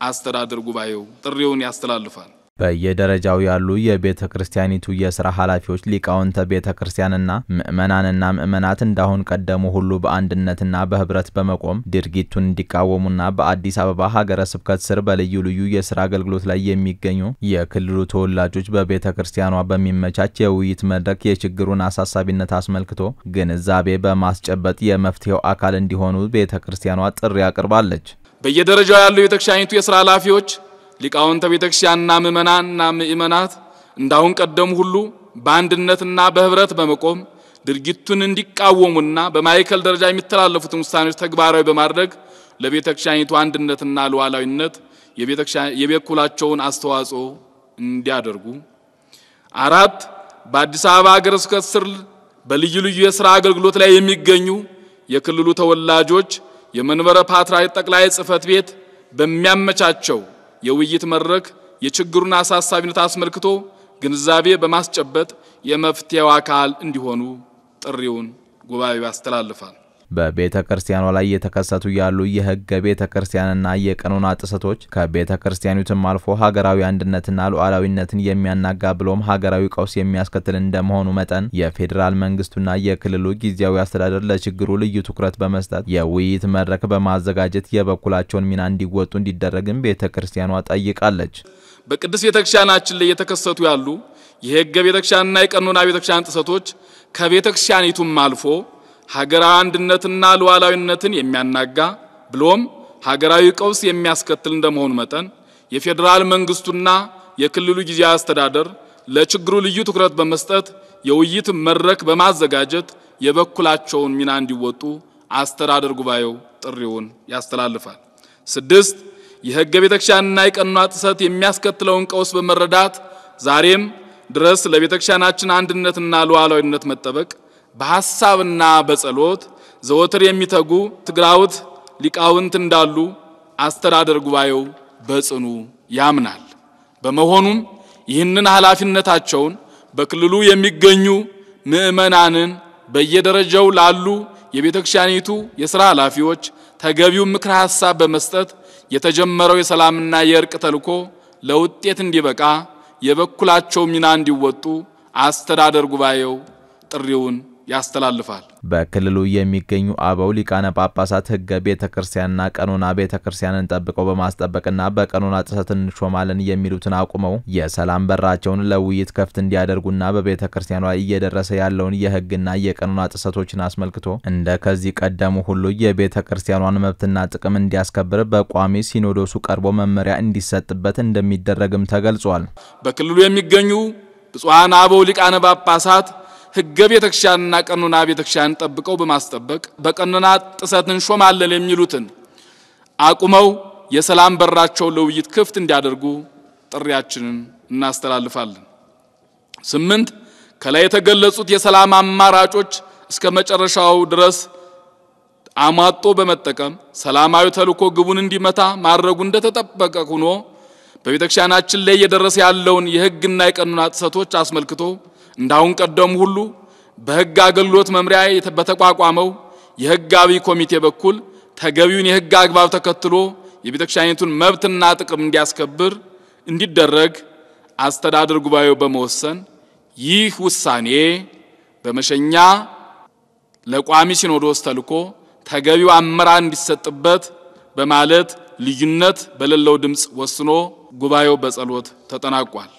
አስተዳደር ጉባኤው ጥሪውን ያስተላልፋል። በየደረጃው ያሉ የቤተ ክርስቲያኒቱ የስራ ኃላፊዎች፣ ሊቃውንተ ቤተ ክርስቲያንና ምእመናንና ምእመናት እንዳሁን ቀደሙ ሁሉ በአንድነትና በህብረት በመቆም ድርጊቱን እንዲቃወሙና በአዲስ አበባ ሀገረ ስብከት ስር በልዩ ልዩ የስራ አገልግሎት ላይ የሚገኙ የክልሉ ተወላጆች በቤተ ክርስቲያኗ በሚመቻች የውይይት መድረክ የችግሩን አሳሳቢነት አስመልክቶ ግንዛቤ በማስጨበጥ የመፍትሄው አካል እንዲሆኑ ቤተ ክርስቲያኗ ጥሪ አቅርባለች። በየደረጃው ያሉ የቤተክርስቲያኒቱ የስራ ኃላፊዎች ሊቃውንተ ቤተ ክርስቲያንና ምእመናንና ምእመናት እንዳሁን ቀደም ሁሉ በአንድነትና በህብረት በመቆም ድርጊቱን እንዲቃወሙና በማዕከል ደረጃ የሚተላለፉትን ውሳኔዎች ተግባራዊ በማድረግ ለቤተ ክርስቲያኒቱ አንድነትና ሉዓላዊነት የበኩላቸውን አስተዋጽኦ እንዲያደርጉ። አራት በአዲስ አበባ ሀገረ ስብከት ስር በልዩ ልዩ የሥራ አገልግሎት ላይ የሚገኙ የክልሉ ተወላጆች የመንበረ ፓትርያርክ ጠቅላይ ጽሕፈት ቤት በሚያመቻቸው የውይይት መድረክ የችግሩን አሳሳቢነት አስመልክቶ ግንዛቤ በማስጨበጥ የመፍትሄው አካል እንዲሆኑ ጥሪውን ጉባኤው ያስተላልፋል። በቤተ ክርስቲያኗ ላይ እየተከሰቱ ያሉ የህገ ቤተ ክርስቲያንና የቀኖና ጥሰቶች ከቤተ ክርስቲያኒቱም አልፎ ሀገራዊ አንድነትና ሉዓላዊነትን የሚያናጋ ብሎም ሀገራዊ ቀውስ የሚያስከትል እንደመሆኑ መጠን የፌዴራል መንግስቱና የክልሉ ጊዜያዊ አስተዳደር ለችግሩ ልዩ ትኩረት በመስጠት የውይይት መድረክ በማዘጋጀት የበኩላቸውን ሚና እንዲወጡ እንዲደረግም ቤተ ክርስቲያኗ ጠይቃለች። በቅድስት ቤተክርስቲያናችን ላይ እየተከሰቱ ያሉ የህገ ቤተ ክርስቲያንና የቀኖና ቤተ ክርስቲያን ጥሰቶች ከቤተ ክርስቲያኒቱም አልፎ ሀገራዊ አንድነትና ሉዓላዊነትን የሚያናጋ ብሎም ሀገራዊ ቀውስ የሚያስከትል እንደመሆኑ መጠን የፌዴራል መንግስቱና የክልሉ ጊዜያዊ አስተዳደር ለችግሩ ልዩ ትኩረት በመስጠት የውይይት መድረክ በማዘጋጀት የበኩላቸውን ሚና እንዲወጡ አስተዳደር ጉባኤው ጥሪውን ያስተላልፋል። ስድስት የህገ ቤተክርስቲያንና የቀኗ ጥሰት የሚያስከትለውን ቀውስ በመረዳት ዛሬም ድረስ ለቤተክርስቲያናችን አንድነትና ሉዓላዊነት መጠበቅ በሐሳብና በጸሎት ዘወትር የሚተጉ ትግራውት ሊቃውንት እንዳሉ አስተዳደር ጉባኤው በጽኑ ያምናል። በመሆኑም ይህንን ኃላፊነታቸውን በክልሉ የሚገኙ ምዕመናንን በየደረጃው ላሉ የቤተ ክርስቲያኒቱ የሥራ ኃላፊዎች ተገቢው ምክረ ሐሳብ በመስጠት የተጀመረው የሰላምና የእርቅ ተልኮ ለውጤት እንዲበቃ የበኩላቸው ሚና እንዲወጡ አስተዳደር ጉባኤው ጥሪውን ያስተላልፋል። በክልሉ የሚገኙ አበው ሊቃነ ጳጳሳት ህገ ቤተ ክርስቲያንና ቀኖና ቤተ ክርስቲያንን ጠብቀው በማስጠበቅና በቀኖና ጥሰት እንሾማለን የሚሉትን አቁመው የሰላም በራቸውን ለውይይት ክፍት እንዲያደርጉና በቤተ ክርስቲያኗ እየደረሰ ያለውን የህግና የቀኖና ጥሰቶችን አስመልክቶ እንደ ከዚህ ቀደሙ ሁሉ የቤተ ክርስቲያኗን መብትና ጥቅም እንዲያስከብር በቋሚ ሲኖዶሱ ቀርቦ መመሪያ እንዲሰጥበት እንደሚደረግም ተገልጿል። በክልሉ የሚገኙ ብፁዓን አበው ሊቃነ ጳጳሳት ህገ ቤተክርስቲያንና ቀኖና ቤተክርስቲያን ጠብቀው በማስጠበቅ በቀኖና ጥሰት እንሾማለን የሚሉትን አቁመው የሰላም በራቸውን ለውይይት ክፍት እንዲያደርጉ ጥሪያችንን እናስተላልፋለን። ስምንት ከላይ የተገለጹት የሰላም አማራጮች እስከ መጨረሻው ድረስ አሟጦ በመጠቀም ሰላማዊ ተልእኮ ግቡን እንዲመታ ማድረጉ እንደተጠበቀ ሆኖ በቤተክርስቲያናችን ላይ እየደረሰ ያለውን የህግና የቀኖና ጥሰቶች አስመልክቶ እንዳሁን ቀደም ሁሉ በሕግ አገልግሎት መምሪያ በተቋቋመው የሕግ ኮሚቴ በኩል ተገቢውን የሕግ አግባብ ተከትሎ የቤተክርስቲያኒቱን መብትና ጥቅም እንዲያስከብር እንዲደረግ አስተዳደር ጉባኤው በመወሰን ይህ ውሳኔ በመሸኛ ለቋሚ ሲኖዶስ ተልኮ ተገቢው አመራር እንዲሰጥበት በማለት ልዩነት በሌለው ድምፅ ወስኖ ጉባኤው በጸሎት ተጠናቋል።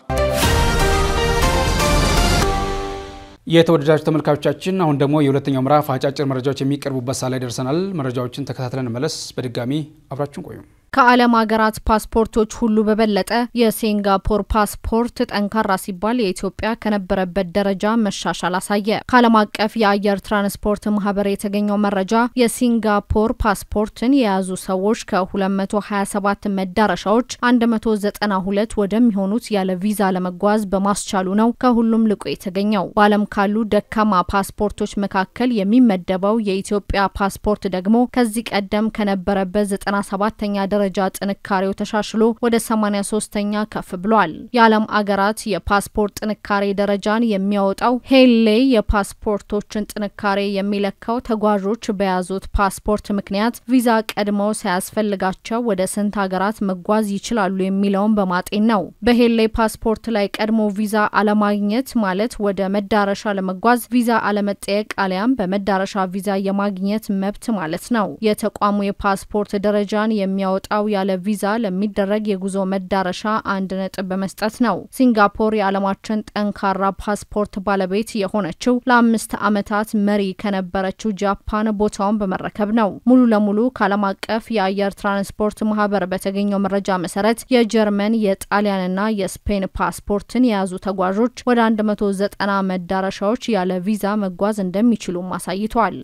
የተወደዳችሁ ተመልካቾቻችን አሁን ደግሞ የሁለተኛው ምዕራፍ አጫጭር መረጃዎች የሚቀርቡበት ሳላይ ላይ ደርሰናል። መረጃዎችን ተከታትለን መለስ። በድጋሚ አብራችሁን ቆዩ። ከዓለም ሀገራት ፓስፖርቶች ሁሉ በበለጠ የሲንጋፖር ፓስፖርት ጠንካራ ሲባል የኢትዮጵያ ከነበረበት ደረጃ መሻሻል አሳየ። ከዓለም አቀፍ የአየር ትራንስፖርት ማህበር የተገኘው መረጃ የሲንጋፖር ፓስፖርትን የያዙ ሰዎች ከ227 መዳረሻዎች 192 ወደሚሆኑት ያለ ቪዛ ለመጓዝ በማስቻሉ ነው ከሁሉም ልቆ የተገኘው። በዓለም ካሉ ደካማ ፓስፖርቶች መካከል የሚመደበው የኢትዮጵያ ፓስፖርት ደግሞ ከዚህ ቀደም ከነበረበት 97ኛ ደረጃ ጥንካሬው ተሻሽሎ ወደ 83ኛ ከፍ ብሏል። የዓለም አገራት የፓስፖርት ጥንካሬ ደረጃን የሚያወጣው ሄሌ የፓስፖርቶችን ጥንካሬ የሚለካው ተጓዦች በያዙት ፓስፖርት ምክንያት ቪዛ ቀድመው ሳያስፈልጋቸው ወደ ስንት ሀገራት መጓዝ ይችላሉ የሚለውን በማጤን ነው። በሄሌ ፓስፖርት ላይ ቀድሞ ቪዛ አለማግኘት ማለት ወደ መዳረሻ ለመጓዝ ቪዛ አለመጠየቅ አሊያም በመዳረሻ ቪዛ የማግኘት መብት ማለት ነው። የተቋሙ የፓስፖርት ደረጃን የሚያወጣ ምርጫው ያለ ቪዛ ለሚደረግ የጉዞ መዳረሻ አንድ ነጥብ በመስጠት ነው። ሲንጋፖር የዓለማችን ጠንካራ ፓስፖርት ባለቤት የሆነችው ለአምስት ዓመታት መሪ ከነበረችው ጃፓን ቦታውን በመረከብ ነው። ሙሉ ለሙሉ ከዓለም አቀፍ የአየር ትራንስፖርት ማህበር በተገኘው መረጃ መሰረት የጀርመን የጣሊያንና የስፔን ፓስፖርትን የያዙ ተጓዦች ወደ 190 መዳረሻዎች ያለ ቪዛ መጓዝ እንደሚችሉም አሳይቷል።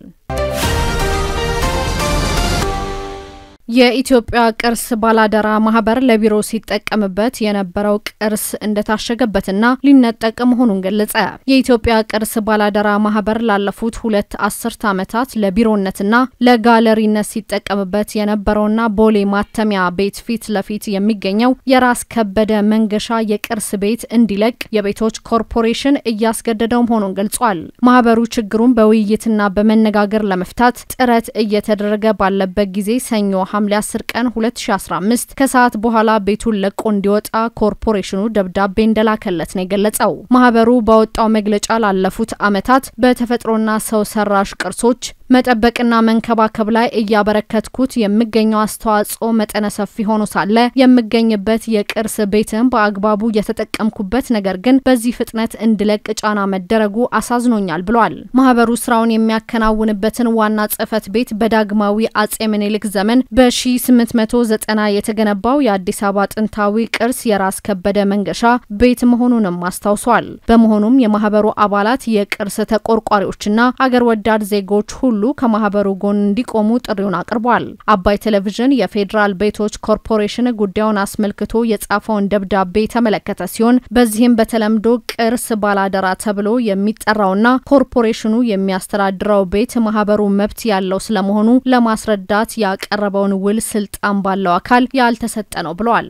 የኢትዮጵያ ቅርስ ባላደራ ማህበር ለቢሮ ሲጠቀምበት የነበረው ቅርስ እንደታሸገበትና ሊነጠቅ መሆኑን ገለጸ። የኢትዮጵያ ቅርስ ባላደራ ማህበር ላለፉት ሁለት አስርት ዓመታት ለቢሮነትና ለጋለሪነት ሲጠቀምበት የነበረውና ቦሌ ማተሚያ ቤት ፊት ለፊት የሚገኘው የራስ ከበደ መንገሻ የቅርስ ቤት እንዲለቅ የቤቶች ኮርፖሬሽን እያስገደደው መሆኑን ገልጿል። ማህበሩ ችግሩን በውይይትና በመነጋገር ለመፍታት ጥረት እየተደረገ ባለበት ጊዜ ሰኞ ሐምሌ 10 ቀን 2015 ከሰዓት በኋላ ቤቱን ለቆ እንዲወጣ ኮርፖሬሽኑ ደብዳቤ እንደላከለት ነው የገለጸው። ማህበሩ ባወጣው መግለጫ ላለፉት ዓመታት በተፈጥሮና ሰው ሰራሽ ቅርሶች መጠበቅና መንከባከብ ላይ እያበረከትኩት የምገኘው አስተዋጽኦ መጠነ ሰፊ ሆኖ ሳለ የምገኝበት የቅርስ ቤትን በአግባቡ የተጠቀምኩበት ነገር ግን በዚህ ፍጥነት እንድለቅ ጫና መደረጉ አሳዝኖኛል ብሏል። ማህበሩ ስራውን የሚያከናውንበትን ዋና ጽህፈት ቤት በዳግማዊ አጼ ምኒልክ ዘመን በ1890 የተገነባው የአዲስ አበባ ጥንታዊ ቅርስ የራስ ከበደ መንገሻ ቤት መሆኑንም አስታውሷል። በመሆኑም የማህበሩ አባላት የቅርስ ተቆርቋሪዎችና አገር ወዳድ ዜጎች ሁሉ ሁሉ ከማህበሩ ጎን እንዲቆሙ ጥሪውን አቅርቧል። አባይ ቴሌቪዥን የፌዴራል ቤቶች ኮርፖሬሽን ጉዳዩን አስመልክቶ የጻፈውን ደብዳቤ የተመለከተ ሲሆን በዚህም በተለምዶ ቅርስ ባላደራ ተብሎ የሚጠራውና ኮርፖሬሽኑ የሚያስተዳድረው ቤት ማህበሩ መብት ያለው ስለመሆኑ ለማስረዳት ያቀረበውን ውል ስልጣን ባለው አካል ያልተሰጠ ነው ብለዋል።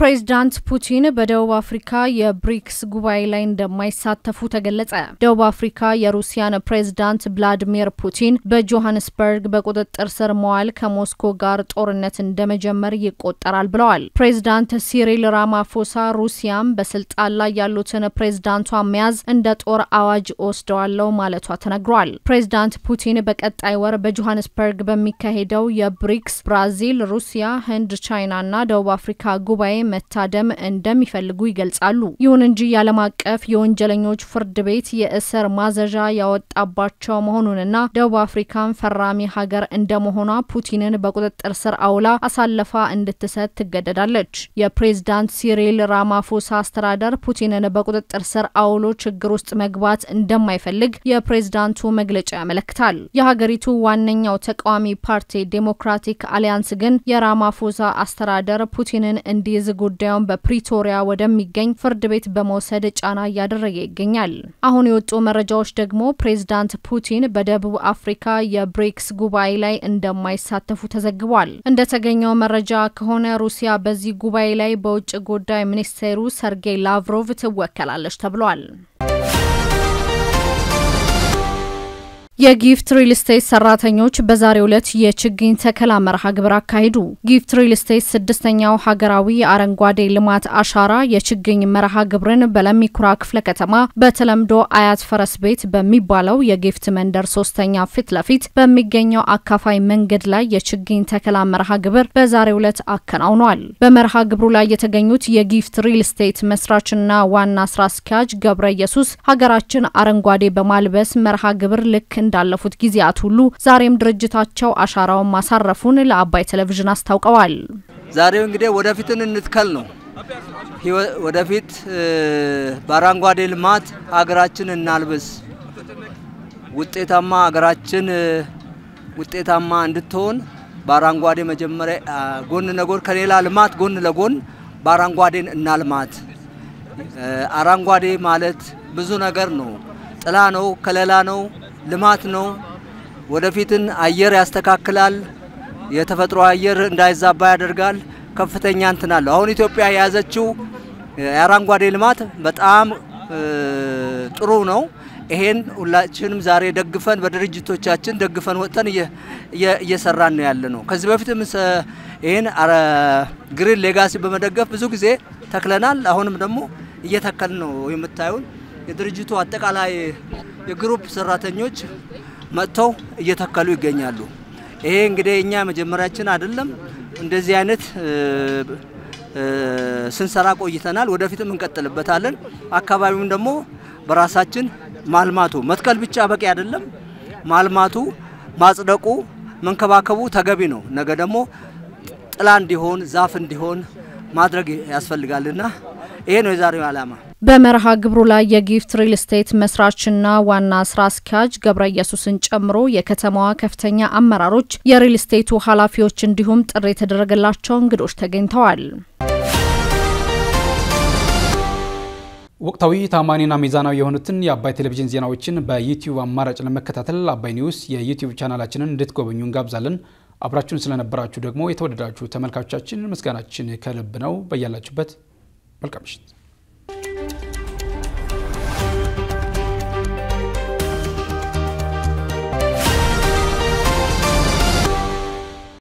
ፕሬዚዳንት ፑቲን በደቡብ አፍሪካ የብሪክስ ጉባኤ ላይ እንደማይሳተፉ ተገለጸ። ደቡብ አፍሪካ የሩሲያን ፕሬዚዳንት ቭላዲሚር ፑቲን በጆሃንስበርግ በቁጥጥር ስር መዋል ከሞስኮ ጋር ጦርነት እንደመጀመር ይቆጠራል ብለዋል። ፕሬዚዳንት ሲሪል ራማፎሳ ሩሲያም በስልጣን ላይ ያሉትን ፕሬዚዳንቷ መያዝ እንደ ጦር አዋጅ ወስደዋለው ማለቷ ተነግሯል። ፕሬዚዳንት ፑቲን በቀጣይ ወር በጆሃንስበርግ በሚካሄደው የብሪክስ ብራዚል፣ ሩሲያ፣ ህንድ፣ ቻይና እና ደቡብ አፍሪካ ጉባኤ መታደም እንደሚፈልጉ ይገልጻሉ። ይሁን እንጂ የዓለም አቀፍ የወንጀለኞች ፍርድ ቤት የእስር ማዘዣ ያወጣባቸው መሆኑንና ደቡብ አፍሪካን ፈራሚ ሀገር እንደመሆኗ ፑቲንን በቁጥጥር ስር አውላ አሳልፋ እንድትሰጥ ትገደዳለች። የፕሬዝዳንት ሲሪል ራማፎሳ አስተዳደር ፑቲንን በቁጥጥር ስር አውሎ ችግር ውስጥ መግባት እንደማይፈልግ የፕሬዝዳንቱ መግለጫ ያመለክታል። የሀገሪቱ ዋነኛው ተቃዋሚ ፓርቲ ዴሞክራቲክ አሊያንስ ግን የራማፎሳ አስተዳደር ፑቲንን እንዲይዝ ጉዳዩን በፕሪቶሪያ ወደሚገኝ ፍርድ ቤት በመውሰድ ጫና እያደረገ ይገኛል። አሁን የወጡ መረጃዎች ደግሞ ፕሬዝዳንት ፑቲን በደቡብ አፍሪካ የብሪክስ ጉባኤ ላይ እንደማይሳተፉ ተዘግቧል። እንደተገኘው መረጃ ከሆነ ሩሲያ በዚህ ጉባኤ ላይ በውጭ ጉዳይ ሚኒስቴሩ ሰርጌይ ላቭሮቭ ትወከላለች ተብሏል። የጊፍት ሪል ስቴት ሰራተኞች በዛሬው ዕለት የችግኝ ተከላ መርሃ ግብር አካሂዱ። ጊፍት ሪል ስቴት ስድስተኛው ሀገራዊ የአረንጓዴ ልማት አሻራ የችግኝ መርሃ ግብርን በለሚኩራ ክፍለ ከተማ በተለምዶ አያት ፈረስ ቤት በሚባለው የጊፍት መንደር ሶስተኛ ፊት ለፊት በሚገኘው አካፋይ መንገድ ላይ የችግኝ ተከላ መርሃ ግብር በዛሬው ዕለት አከናውኗል። በመርሃ ግብሩ ላይ የተገኙት የጊፍት ሪል ስቴት መስራችና ዋና ስራ አስኪያጅ ገብረ ኢየሱስ ሀገራችን አረንጓዴ በማልበስ መርሃ ግብር ልክ እንዳለፉት ጊዜያት ሁሉ ዛሬም ድርጅታቸው አሻራውን ማሳረፉን ለአባይ ቴሌቪዥን አስታውቀዋል። ዛሬው እንግዲህ ወደፊትን እንትከል ነው። ወደፊት በአረንጓዴ ልማት ሀገራችን እናልብስ፣ ውጤታማ ሀገራችን ውጤታማ እንድትሆን በአረንጓዴ መጀመሪያ ጎን ለጎን ከሌላ ልማት ጎን ለጎን በአረንጓዴን እናልማት። አረንጓዴ ማለት ብዙ ነገር ነው። ጥላ ነው፣ ከለላ ነው፣ ልማት ነው። ወደፊትን አየር ያስተካክላል። የተፈጥሮ አየር እንዳይዛባ ያደርጋል። ከፍተኛ እንትን አለው። አሁን ኢትዮጵያ የያዘችው የአረንጓዴ ልማት በጣም ጥሩ ነው። ይሄን ሁላችንም ዛሬ ደግፈን በድርጅቶቻችን ደግፈን ወጥተን እየሰራን ነው ያለ ነው። ከዚህ በፊትም ይህን ግሪን ሌጋሲ በመደገፍ ብዙ ጊዜ ተክለናል። አሁንም ደግሞ እየተከል ነው የምታዩን የድርጅቱ አጠቃላይ የግሩፕ ሰራተኞች መጥተው እየተከሉ ይገኛሉ። ይሄ እንግዲህ እኛ መጀመሪያችን አይደለም። እንደዚህ አይነት ስንሰራ ቆይተናል። ወደፊትም እንቀጥልበታለን። አካባቢውም ደግሞ በራሳችን ማልማቱ መትከል ብቻ በቂ አይደለም። ማልማቱ፣ ማጽደቁ፣ መንከባከቡ ተገቢ ነው። ነገ ደግሞ ጥላ እንዲሆን ዛፍ እንዲሆን ማድረግ ያስፈልጋልና ይሄ ነው የዛሬው ዓላማ። በመርሃ ግብሩ ላይ የጊፍት ሪል ስቴት መስራችና ዋና ስራ አስኪያጅ ገብረ ኢየሱስን ጨምሮ የከተማዋ ከፍተኛ አመራሮች፣ የሪል ስቴቱ ኃላፊዎች እንዲሁም ጥሪ የተደረገላቸው እንግዶች ተገኝተዋል። ወቅታዊ ታማኒና ሚዛናዊ የሆኑትን የአባይ ቴሌቪዥን ዜናዎችን በዩቲዩብ አማራጭ ለመከታተል አባይ ኒውስ የዩቲዩብ ቻናላችንን እንድትጎበኙ እንጋብዛለን። አብራችሁን ስለነበራችሁ ደግሞ የተወደዳችሁ ተመልካቾቻችን ምስጋናችን ከልብ ነው። በያላችሁበት Welcome